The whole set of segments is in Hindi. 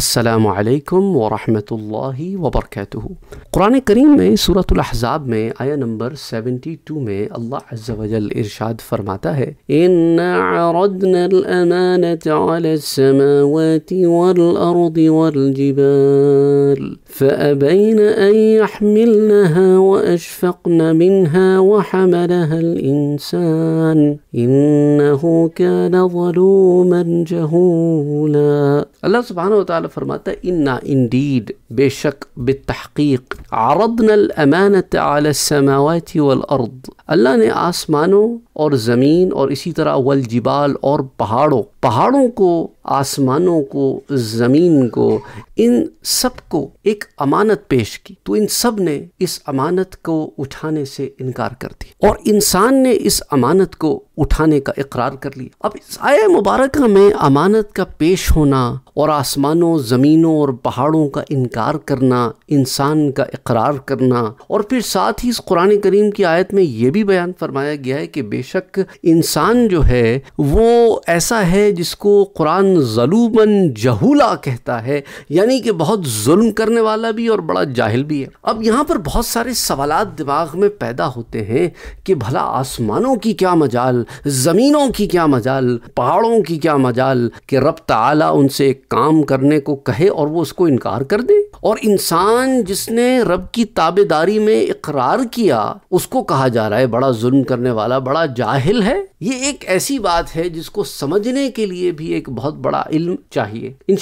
السلام علیکم ورحمۃ اللہ وبرکاتہ قرآن کریم میں سورة الاحزاب میں آیہ نمبر 72 میں اللہ عز وجل ارشاد فرماتا ہے ان عرضنا الامانه على السماوات والارض والجبال فابين ان يحملنها واشفقن منها وحملها الانسان انه كان ظلوما جهولا اللہ سبحانہ وتعالی फरमाता इन्ना इंडीड बेशक बतहक़ीक आरदनल अमानत आलमावत वर्द अल्लाह ने आसमानों और ज़मीन और इसी तरह वल जिबाल और पहाड़ों पहाड़ों को आसमानों को ज़मीन को इन सब को एक अमानत पेश की तो इन सब ने इस अमानत को उठाने से इनकार कर दिया और इंसान ने इस अमानत को उठाने का इकरार कर लिया अब आय मुबारक में अमानत का पेश होना और आसमानों ज़मीनों और पहाड़ों का इनकार करना इंसान का इकरार करना और फिर साथ ही इस कुरान करीम की आयत में यह भी बयान फरमाया गया है कि बेशक इंसान जो है वो ऐसा है जिसको कुरान जलूबन जहूला कहता है यानी कि बहुत जुल्म करने वाला भी और बड़ा जाहिल भी है अब यहाँ पर बहुत सारे सवाल दिमाग में पैदा होते हैं कि भला आसमानों की क्या मजाल ज़मीनों की क्या मजाल पहाड़ों की क्या मजाल कि रब आला उनसे एक काम करने को कहे और वो उसको इनकार कर दे और इंसान जिसने रब की ताबेदारी में इकरार किया उसको कहा जा रहा है बड़ा जुल्म करने वाला बड़ा जाहिल है ये एक ऐसी बात है जिसको समझने के लिए भी एक बहुत बड़ा इल्म चाहिए इन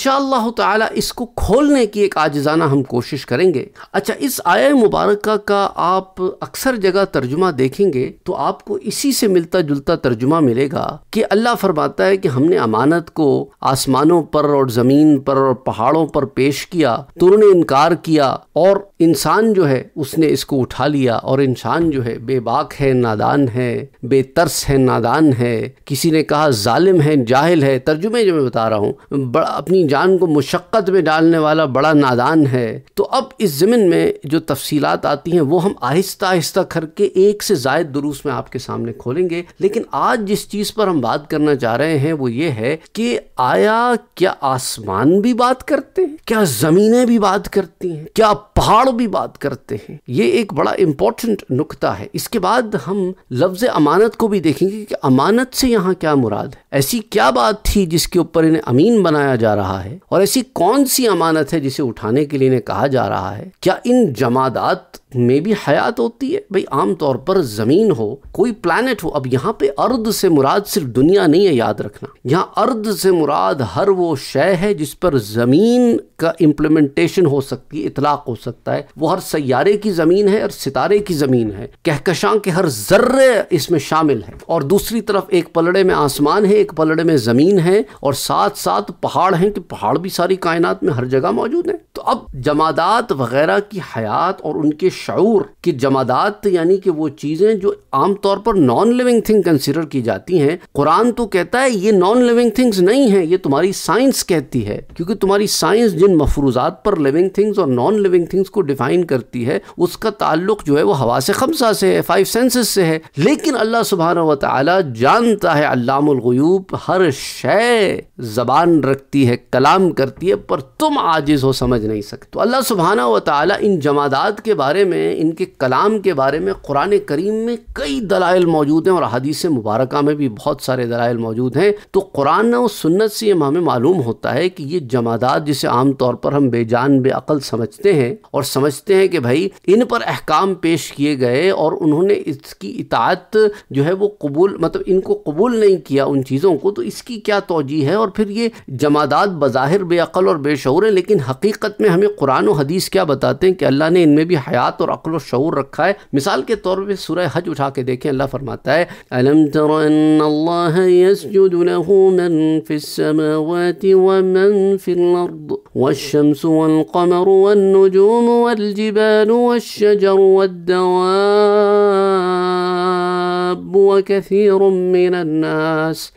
इसको खोलने की एक आजाना हम कोशिश करेंगे अच्छा इस आया मुबारक का आप अक्सर जगह तर्जुमा देखेंगे तो आपको इसी से मिलता जुलता तर्जुमा मिलेगा कि अल्लाह फरमाता है कि हमने अमानत को आसमानों पर और ज़मीन पर और पहाड़ों पर पेश किया तो उन्होंने इनकार किया और इंसान जो है उसने इसको उठा लिया और इंसान जो है बेबाक है नादान है बेतरस है नादान है किसी ने कहा जालिम है जाहिल है तर्जुमे जो मैं बता रहा हूँ बड़ा अपनी जान को मुशक्क़त में डालने वाला बड़ा नादान है तो अब इस ज़मीन में जो तफसीलात आती हैं वो हम आहिस्ता आहिस्ता करके एक से जायद दुरूस में आपके सामने खोलेंगे लेकिन आज जिस चीज़ पर हम बात करना चाह रहे हैं वो ये है कि आया क्या आसमान भी बात करते हैं क्या ज़मीनें भी बात बात करती हैं क्या पहाड़ भी बात करते हैं ये एक बड़ा इम्पोर्टेंट नुकता है इसके बाद हम लफ्ज़ अमानत को भी देखेंगे कि अमानत से यहाँ क्या मुराद है ऐसी क्या बात थी जिसके ऊपर इन्हें अमीन बनाया जा रहा है और ऐसी कौन सी अमानत है जिसे उठाने के लिए इन्हें कहा जा रहा है क्या इन जमादात में भी हयात होती है भाई आम तौर पर ज़मीन हो कोई प्लानट हो अब यहाँ पे अर्द से मुराद सिर्फ दुनिया नहीं है याद रखना यहाँ अर्द से मुराद हर वो शय है जिस पर ज़मीन का इम्प्लीमेंटेशन हो सकती है इतलाक हो सकता है वो हर सैारे की ज़मीन है और सितारे की ज़मीन है कहकशां के हर जर्रे इसमें शामिल है और दूसरी तरफ एक पलड़े में आसमान है एक पलड़े में ज़मीन है और साथ साथ पहाड़ हैं कि पहाड़ भी सारी कायनात में हर जगह मौजूद है तो अब जमादात वगैरह की हयात और उनके शूर की जमादात यानी कि वो चीज़ें जो आमतौर पर नॉन लिविंग थिंग कंसिडर की जाती हैं कुरान तो कहता है ये नॉन लिविंग थिंग्स नहीं है ये तुम्हारी साइंस कहती है क्योंकि तुम्हारी साइंस जिन मफरूजात पर लिविंग थिंग्स और नॉन लिविंग थिंग्स को डिफाइन करती है उसका ताल्लुक जो है वो हवा से खमसा से है फाइव सेंसेस से है लेकिन अल्लाह सुबहाना व ताली जानता है अल्लामूब हर शय जबान रखती है कलाम करती है पर तुम आजिज हो समझ नहीं सकते तो अल्लाह सुबहाना व ताली इन जमादात के बारे में इनके कलाम के बारे में कुरान करीम में कई दलाइल मौजूद हैं और हदीस मुबारक में भी बहुत सारे दलाइल मौजूद हैं तो कुरान और सुन्नत से हमें मालूम होता है कि ये जमादात जिसे आम तौर पर हम बेजान बेअल समझते हैं और समझते हैं कि भाई इन पर अहकाम पेश किए गए और उन्होंने इसकी इतात जो है वो कबूल मतलब इनको कबूल नहीं किया उन चीज़ों को तो इसकी क्या तोजी है और फिर ये जमादात बज़ाहिर बेअल और बेशौर हैं लेकिन हकीकत में हमें कुरान और हदीस क्या बताते हैं कि अल्लाह ने इनमें भी हयात ذات اور عقل و شعور رکھا ہے مثال کے طور پر سورہ حج اٹھا کے دیکھیں اللہ فرماتا ہے اَلَمْ تَرَ أَنَّ اللَّهَ يَسْجُدُ لَهُ مَن فِي السَّمَاوَاتِ وَمَن فِي الْأَرْضِ وَالشَّمْسُ وَالْقَمَرُ وَالنُّجُومُ وَالْجِبَالُ وَالشَّجَرُ وَالدَّوَابُ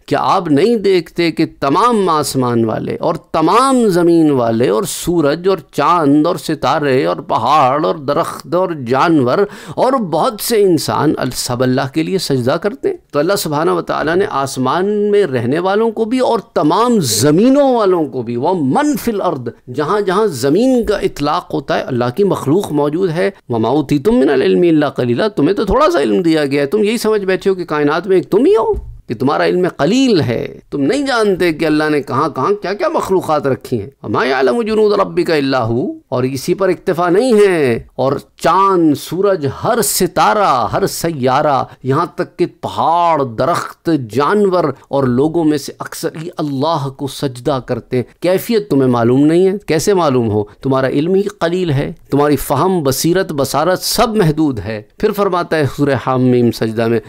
क्या आप नहीं देखते कि तमाम आसमान वाले और तमाम ज़मीन वाले और सूरज और चांद और सितारे और पहाड़ और दरख्त और जानवर और बहुत से इंसान सब अल्लाह के लिए सजदा करते हैं तो अल्लाह सुबहाना वाली ने आसमान में रहने वालों को भी और तमाम ज़मीनों वालों को भी वह मनफिल अर्द जहाँ जहाँ ज़मीन का इतलाक़ होता है अल्लाह की मखलूक मौजूद है वमाउती तुम मिनलमी कलीला तुम्हें तो थोड़ा सा इल्म दिया गया है तुम यही समझ बैठे बैठे हो कि कायनात में एक तुम ही हो कि तुम्हारा इल्म कलील है तुम नहीं जानते कि अल्लाह ने कहाँ कहाँ क्या क्या मखलूक़ रखी हैं हमारे आलम जुनूद रबी का अल्लाह और इसी पर इक्तफ़ा नहीं है और चांद सूरज हर सितारा हर सारा यहाँ तक कि पहाड़ दरख्त जानवर और लोगों में से अक्सर ही अल्लाह को सजदा करते हैं कैफियत तुम्हें मालूम नहीं है कैसे मालूम हो तुम्हारा इल्म ही कलील है तुम्हारी फहम बसीरत बसारत सब महदूद है फिर फरमाता है सुर हामीम सजदा में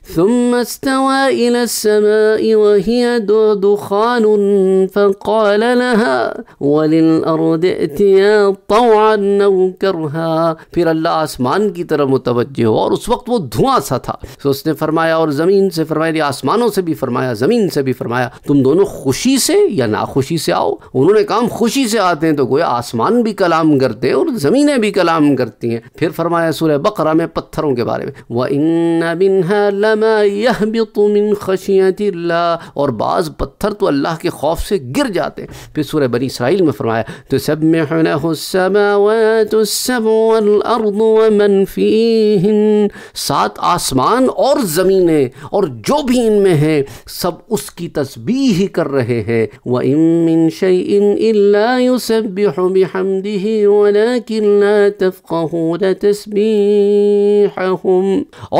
السماء وهي دخان فقال لها وللأرض ائتيا طوعا أو كرها फिर अल्लाह आसमान की तरफ मुतवजह हो और उस वक्त वो धुआं सा था तो उसने फरमाया और ज़मीन से फरमाया आसमानों से भी फरमाया ज़मीन से भी फरमाया तुम दोनों खुशी से या नाखुशी से आओ उन्होंने काम खुशी से आते हैं तो गोया आसमान भी कलाम करते हैं और ज़मीनें भी कलाम करती हैं फिर फरमाया सूर्य बकरा में पत्थरों के बारे में वह इन बिन लमा यह बिन खशी खशियतिल्ला और बाज़ पत्थर तो अल्लाह के खौफ से गिर जाते फिर सूर्य बनी इसराइल में फरमाया तो सब में सात आसमान और ज़मीनें और जो भी इनमें हैं सब उसकी तस्बी ही कर रहे हैं व इमिन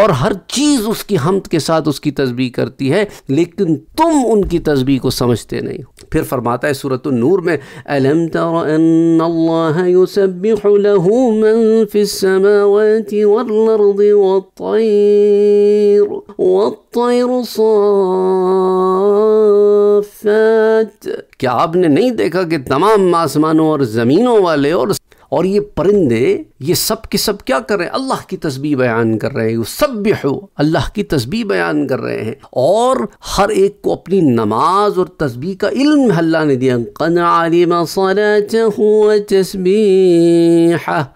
और हर चीज़ उसकी हमद के साथ उसकी तस्बी करती है لیکن تم ان کی تسبیح کو سمجھتے نہیں پھر فرماتا ہے سورة النور میں اَلَمْ تَرَ أَنَّ اللَّهَ يُسَبِّحُ لَهُ مَن فِي السَّمَاوَاتِ وَالْأَرْضِ وَالطَّيْرُ وَالطَّيْرُ صَافَّاتِ کیا آپ نے نہیں دیکھا کہ تمام آسمانوں اور زمینوں والے اور और ये परिंदे ये सब के सब क्या कर रहे हैं अल्लाह की तस्बी बयान कर रहे हैं सब हो अल्लाह की तस्बी बयान कर रहे हैं और हर एक को अपनी नमाज और तस्बी का इल्म अल्लाह ने दिया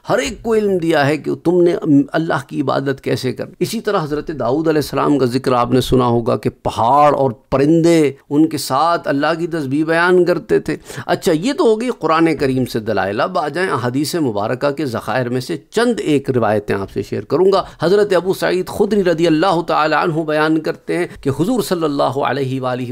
हर एक को इल्म दिया है कि तुमने अल्लाह की इबादत कैसे कर इसी तरह हज़रत दाऊद सलाम का जिक्र आपने सुना होगा कि पहाड़ और परिंदे उनके साथ अल्लाह की तस्बी बयान करते थे अच्छा ये तो हो गई कुरान करीम से दलाइल अब आ जाए हदीस मुबारक के ज़ख़ायर में से चंद एक रिवायतें आपसे शेयर करूँगा हज़रत अबू सईद खुदरी रदी अल्लाह तु बयान करते हैं कि हजूर सल्ला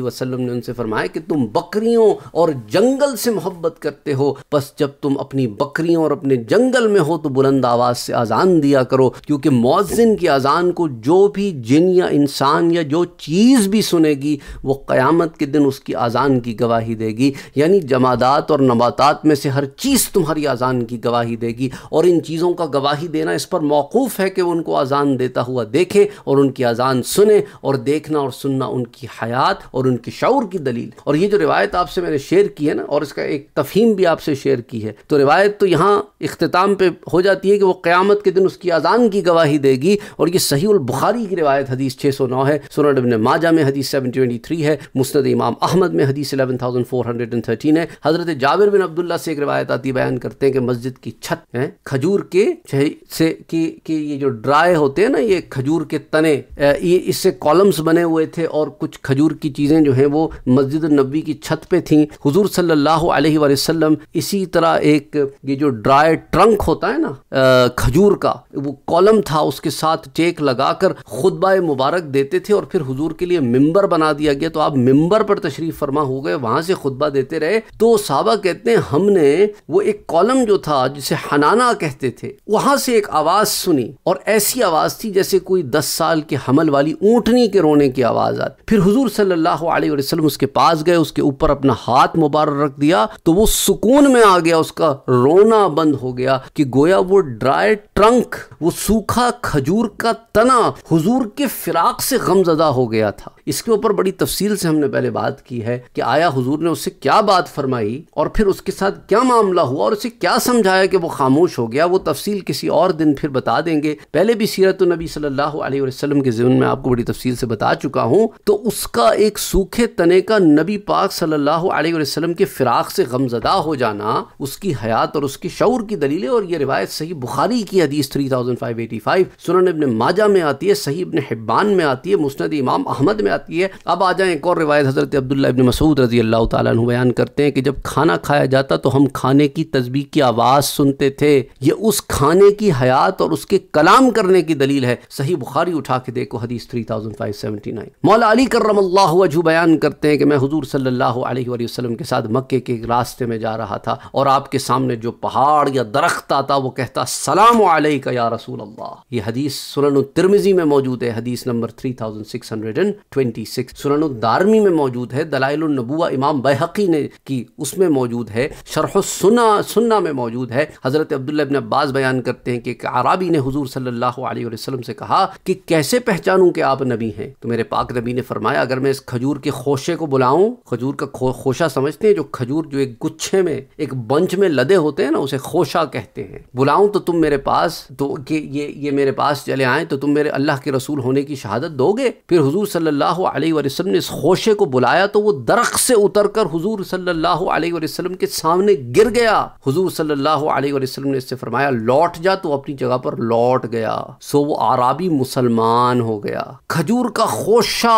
वसलम ने उनसे फरमाया कि तुम बकरियों और जंगल से मोहब्बत करते हो बस जब तुम अपनी बकरियों और अपने जंगल में हो तो बुलंद आवाज़ से अजान दिया करो क्योंकि मौजिन की अजान को जो भी जिन या इंसान या जो चीज़ भी सुनेगी वो क़यामत के दिन उसकी अजान की गवाही देगी यानी जमादात और नबातात में से हर चीज़ तुम्हारी अजान की गवाही देगी और इन चीज़ों का गवाही देना इस पर मौकूफ़ है कि वो उनको अज़ान देता हुआ देखें और उनकी अज़ान सुने और देखना और सुनना उनकी हयात और उनके शौर की दलील और ये जो रिवायत आपसे मैंने शेयर की है ना और इसका एक तफहीम भी आपसे शेयर की है तो रिवायत तो यहाँ अख्ताम पर हो जाती है कि वह क़्यामत के दिन उसकी अज़ान की गवाही देगी और ये सही बुखारी की रिवायत हदीस छः सौ नौ है सोना इबन माजा में हदीस सेवन ट्वेंटी थ्री है मुस्द इमाम अहमद में हदीस eleven thousand four hundred and thirteen है हज़रत जाविर बिन अब्दुल्ला से एक रवायत आती बयान करते हैं कि मस्जिद मस्जिद की छत है खजूर के से कि कि ये जो ड्राई होते हैं ना ये खजूर के तने ये इससे कॉलम्स बने हुए थे और कुछ खजूर की चीज़ें जो हैं वो मस्जिद नबी की छत पे थी हुजूर सल्लल्लाहु अलैहि वसल्लम इसी तरह एक ये जो ड्राई ट्रंक होता है ना खजूर का वो कॉलम था उसके साथ चेक लगाकर खुतबा मुबारक देते थे और फिर हुजूर के लिए मिंबर बना दिया गया तो आप मिंबर पर तशरीफ फरमा हो गए वहां से खुतबा देते रहे तो साहबा कहते हैं हमने वो एक कॉलम जो था था जिसे हनाना कहते थे वहां से एक आवाज सुनी और ऐसी आवाज थी जैसे कोई दस साल के हमल वाली ऊंटनी के रोने की आवाज आती फिर हजूर सल्लल्लाहु अलैहि वसल्लम उसके पास गए उसके ऊपर अपना हाथ मुबारक रख दिया तो वो सुकून में आ गया उसका रोना बंद हो गया कि गोया वो ड्राई ट्रंक वो सूखा खजूर का तना हुजूर के फिराक से गमजदा हो गया था इसके ऊपर बड़ी तफसील से हमने पहले बात की है कि आया हुजूर ने उससे क्या बात फरमाई और फिर उसके साथ क्या मामला हुआ और उसे क्या समझ समझाया कि वो खामोश हो गया वो तफसील किसी और दिन फिर बता देंगे पहले भी सीरत नबी सल्लल्लाहु अलैहि वसल्लम के जीवन में आपको बड़ी तफसील से बता चुका हूँ तो उसका एक सूखे तने का नबी पाक सल्लल्लाहु अलैहि वसल्लम के फिराक से गमजदा हो जाना उसकी हयात और उसकी शौर की दलीलें और ये रिवायत सही बुखारी की हदीस three thousand five eighty five Sunan Ibn माजा में आती है सही इबन हिब्बान में आती है मुस्ंद इमाम अहमद में आती है अब आ जाए एक और रिवायत हज़रत अब्दुल्ला इबन मसूद रजी अल्लाह तैन बयान करते हैं कि जब खाना खाया जाता तो हम खाने की तस्बी की आवाज़ आवाज़ सुनते थे ये उस खाने की हयात और उसके कलाम करने की दलील है सही बुखारी उठा के देखो हदीस three thousand five seventy nine मौला अली करम अजू बयान करते हैं कि मैं हजूर सल्ला वसलम के साथ मक्के के रास्ते में जा रहा था और आपके सामने जो पहाड़ या दरख्त आता वो कहता सलाम का या रसूल अल्लाह ये हदीस सुनन तिरमिजी में मौजूद है हदीस number three thousand six hundred and twenty six Sunan Darimi में मौजूद है दलाइल नबुआ इमाम बहकी ने की उसमें मौजूद है शरह सुना सुन्ना में मौजूद मौजूद है हज़रत अब्दुल्ला इबन अब्बास बयान करते हैं कि एक आराबी ने हजूर सल्ला वसलम से कहा कि कैसे पहचानूं कि आप नबी हैं तो मेरे पाक नबी ने फरमाया अगर मैं इस खजूर के खोशे को बुलाऊं खजूर का खो, खोशा समझते हैं जो खजूर जो एक गुच्छे में एक बंच में लदे होते हैं ना उसे खोशा कहते हैं बुलाऊं तो तुम मेरे पास तो ये ये मेरे पास चले आए तो तुम मेरे अल्लाह के रसूल होने की शहादत दोगे फिर हजूर सल्ला वसलम ने इस खोशे को बुलाया तो वो दरख्त से उतर कर हजूर सल्ला वसलम के सामने गिर गया हजूर सल्ला सल्लल्लाहु अलैहि वसल्लम ने इससे फरमाया लौट जा तो अपनी जगह पर लौट गया सो वो आराबी मुसलमान हो गया खजूर का खोशा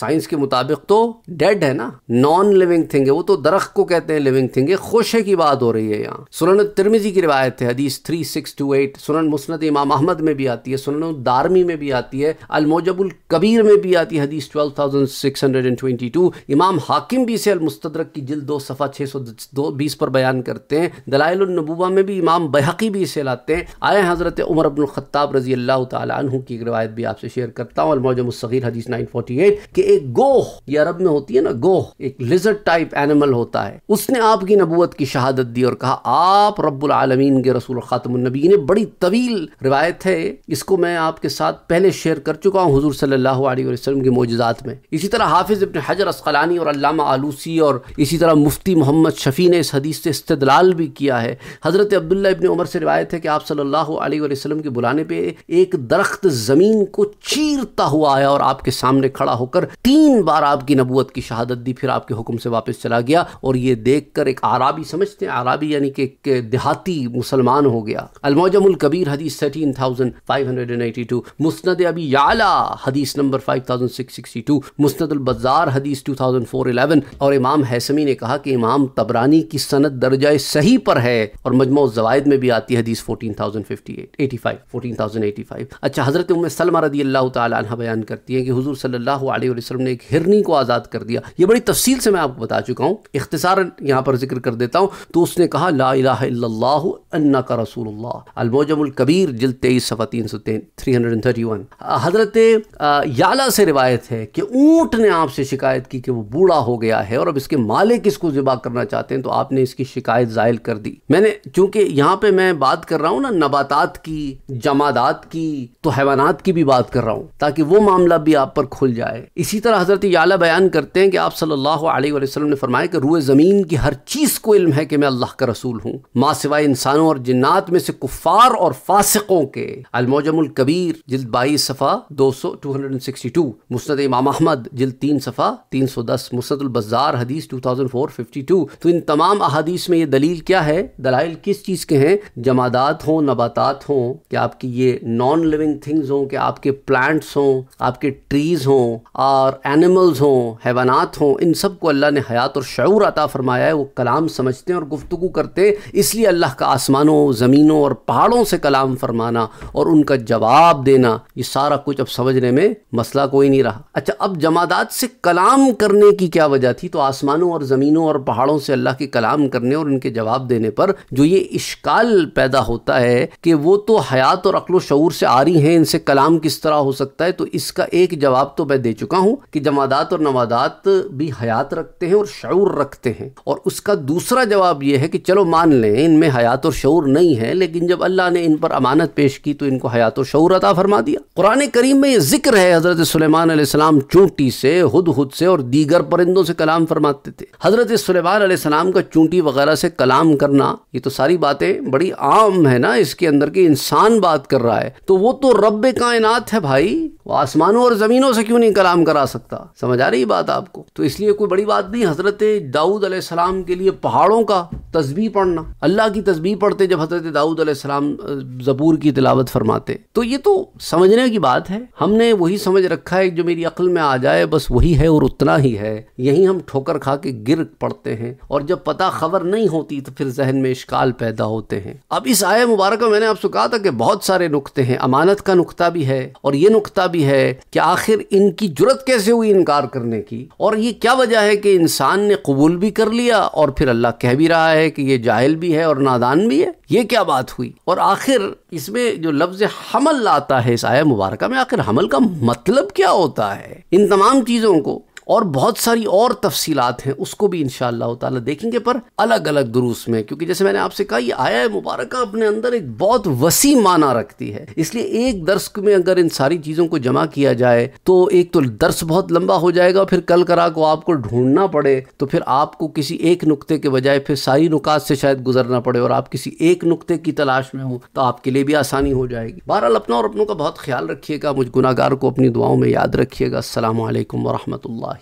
साइंस के मुताबिक तो डेड है ना नॉन लिविंग थिंग है वो तो दरख्त को कहते हैं लिविंग थिंग है खोशे की बात हो रही है यहाँ सुनन तिरमिजी की रिवायत है हदीस थ्री सिक्स टू एट सुनन मुस्नद इमाम अहमद में भी आती है सुनन दारमी में भी आती है अलमोजबुल कबीर में भी आती है हदीस twelve thousand six hundred and twenty two इमाम हाकिम भी से अलमुस्तरक की जिल दो सफ़ा छः सौ दो बीस पर बयान करते हैं दलाइल नबूबा में भी इमाम बहकी भी इसे लाते हैं आए हज़रत उमर अब्दुल खत्ताब रजी अल्लाह तु की एक रवायत भी आपसे शेयर करता हूँ अलमौजमसग़ीर हदीस नाइन फोर्टी एट कि एक गोह ये अरब में होती है ना गोह एक लिजर्ड टाइप एनिमल होता है उसने आपकी नबूत की शहादत दी और कहा आप रबालमीन के रसूल ख़ातमनबी ने बड़ी तवील रिवायत है इसको मैं आपके साथ पहले शेयर कर चुका हूँ हजूर सल्ला वसलम के मोजात में इसी तरह हाफिज़ इबन हजर असकलानी और अल्लामा आलूसी और इसी तरह मुफ्ती मोहम्मद शफ़ी ने इस हदीस से इस्तलाल भी किया है हज़रत अब्दुल्ला इबन उमर से रिवायत है कि आप सल्लल्लाहु अलैहि वसल्लम के बुलाने पे एक दरख्त ज़मीन को चीरता हुआ आया और आपके सामने खड़ा होकर तीन बार आपकी नबूत की शहादत दी फिर आपके हुक्म से वापस चला गया और ये देख कर एक आराबी समझते हैं आराबी यानी कि एक देहाती मुसलमान हो गया अलमोजमुल कबीर हदीस thirteen thousand five hundred and eighty two Musnad Abi Yala हदीस number five thousand six sixty two Musnad Bazzar हदीस टू थाउजेंड फोर इलेवन और इमाम हैसमी ने कहा कि इमाम तबरानी की सनत दर्जा सही पर है और मजमा जवायद में भी आती है हदीस fourteen thousand fifty eight eighty five fourteen thousand eighty five अच्छा हज़रत उम सलमा रदी अल्लाह तह बयान करती है कि हजूर सल्ला वसलम ने एक हिरनी को आज़ाद कर दिया ये बड़ी तफसील से मैं आपको बता चुका हूँ इख्तिसार यहाँ पर जिक्र कर देता हूँ तो उसने कहा ला अन्ना का रसूल अलमोजमुल कबीर जिल तेईस सफ़ा तीन सौ three hundred and thirty one हज़रत याला से रिवायत है कि ऊँट ने आपसे शिकायत की कि वो बूढ़ा हो गया है और अब इसके मालिक इसको ज़िबा करना चाहते हैं तो आपने इसकी शिकायत जायल कर दी मैंने मैंने क्योंकि यहाँ पे मैं बात कर रहा हूँ ना नबातात की जमादात की तो हैवानात की भी बात कर रहा हूँ ताकि वो मामला भी आप पर खुल जाए इसी तरह हजरत याला बयान करते हैं कि आप सल्लल्लाहु अलैहि वसल्लम ने फरमाया कि रूए ज़मीन की हर चीज़ को इल्म है कि मैं अल्लाह का रसूल हूँ माँ सिवाय इंसानों और जिन्नात में से कुफ़ार और फासिकों के अलमोजमुल कबीर जिल्द बाईस सफ़ा दो सौ two hundred and sixty two Musnad इमाम अहमद जिल्द तीन सफ़ा तीन सौ दस मुसदुल बजार हदीस two thousand four fifty two तो इन तमाम अहादीस में ये दलील क्या है दलाइल किस चीज़ के हैं जमादात हों नबातात हों कि आपकी ये नॉन लिविंग थिंग्स हों कि आपके प्लांट्स हों आपके ट्रीज़ हों और एनिमल्स हों हैवानात हों इन सब को अल्लाह ने हयात और शूर अता फरमाया है वो कलाम समझते हैं और गुफ्तु करते हैं इसलिए अल्लाह का आसमानों ज़मीनों और पहाड़ों से कलाम फरमाना और उनका जवाब देना ये सारा कुछ अब समझने में मसला कोई नहीं रहा अच्छा अब जमादात से कलाम करने की क्या वजह थी तो आसमानों और ज़मीनों और पहाड़ों से अल्लाह के कलाम करने और उनके जवाब देने पर जो ये इश्काल पैदा होता है कि वो तो हयात और अकलो शूर से आ रही हैं इनसे कलाम किस तरह हो सकता है तो इसका एक जवाब तो मैं दे चुका हूँ कि जमादात और नवादात भी हयात रखते हैं और शूर रखते हैं और उसका दूसरा जवाब यह है कि चलो मान लें इनमें हयात और शूर नहीं है लेकिन जब अल्लाह ने इन पर अमानत पेश की तो इनको हयात और शूर अता फरमा दिया कुरान करीम में ये जिक्र है हज़रत सलेमान चूंटी से हद हद से और दीगर परिंदों से कलाम फरमाते थे हज़रत सलेमान सलाम का चूंटी वगैरह से कलाम करना ये तो सारी बातें बड़ी आम है ना इसके अंदर की इंसान बात कर रहा है तो वो तो रब कायनात है भाई वो आसमानों और ज़मीनों से क्यों नहीं कलाम करा सकता समझ आ रही बात आपको तो इसलिए कोई बड़ी बात नहीं हज़रत दाऊद सलाम के लिए पहाड़ों का तस्बी पढ़ना अल्लाह की तस्बी पढ़ते जब हज़रत दाऊद सलाम जबूर की तिलावत फरमाते तो ये तो समझने की बात है हमने वही समझ रखा है जो मेरी अक्ल में आ जाए बस वही है और उतना ही है यही हम ठोकर खा के गिर पड़ते हैं और जब पता खबर नहीं होती तो फिर जहन में इश्काल पैदा होते हैं अब इस आय मुबारक में मैंने आपसे कहा था कि बहुत सारे नुकते हैं अमानत का नुकता भी है और ये नुकता भी है कि आखिर इनकी जरूरत कैसे हुई इनकार करने की और ये क्या वजह है कि इंसान ने कबूल भी कर लिया और फिर अल्लाह कह भी रहा है कि ये जाहिल भी है और नादान भी है ये क्या बात हुई और आखिर इसमें जो लफ्ज हमल आता है इस आया मुबारक में आखिर हमल का मतलब क्या होता है इन तमाम चीजों को और बहुत सारी और तफसीलात हैं उसको भी इन ताला देखेंगे पर अलग अलग दुरुस में क्योंकि जैसे मैंने आपसे कहा यह आया मुबारक अपने अंदर एक बहुत वसी माना रखती है इसलिए एक दर्स में अगर इन सारी चीज़ों को जमा किया जाए तो एक तो दर्स बहुत लंबा हो जाएगा फिर कल करा को आपको ढूंढना पड़े तो फिर आपको किसी एक नुकते के बजाय फिर सारी नुकात से शायद गुजरना पड़े और आप किसी एक नुकते की तलाश में हो तो आपके लिए भी आसानी हो जाएगी बहरहाल अपना और अपनों का बहुत ख्याल रखिएगा मुझ गुनागार को अपनी दुआओं में याद रखिएगा असल वरहमल